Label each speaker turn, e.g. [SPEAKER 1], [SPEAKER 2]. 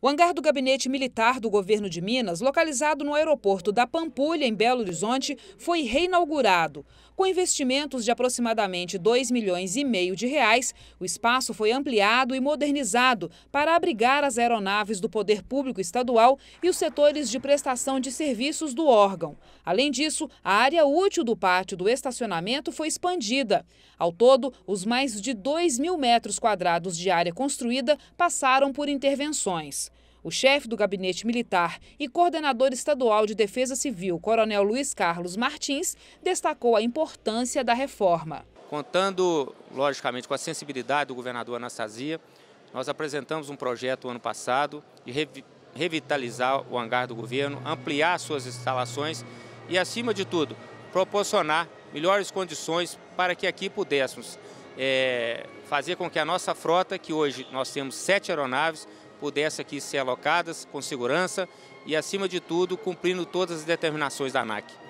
[SPEAKER 1] O hangar do gabinete militar do governo de Minas, localizado no aeroporto da Pampulha, em Belo Horizonte, foi reinaugurado. Com investimentos de aproximadamente 2 milhões e meio de reais, o espaço foi ampliado e modernizado para abrigar as aeronaves do poder público estadual e os setores de prestação de serviços do órgão. Além disso, a área útil do pátio do estacionamento foi expandida. Ao todo, os mais de 2 mil metros quadrados de área construída passaram por intervenções. O chefe do gabinete militar e coordenador estadual de Defesa Civil, Coronel Luiz Carlos Martins, destacou a importância da reforma.
[SPEAKER 2] Contando, logicamente, com a sensibilidade do governador Anastasia, nós apresentamos um projeto ano passado de revitalizar o hangar do governo, ampliar suas instalações e, acima de tudo, proporcionar melhores condições para que aqui pudéssemos é, fazer com que a nossa frota, que hoje nós temos sete aeronaves, pudessem aqui ser alocadas com segurança e, acima de tudo, cumprindo todas as determinações da ANAC.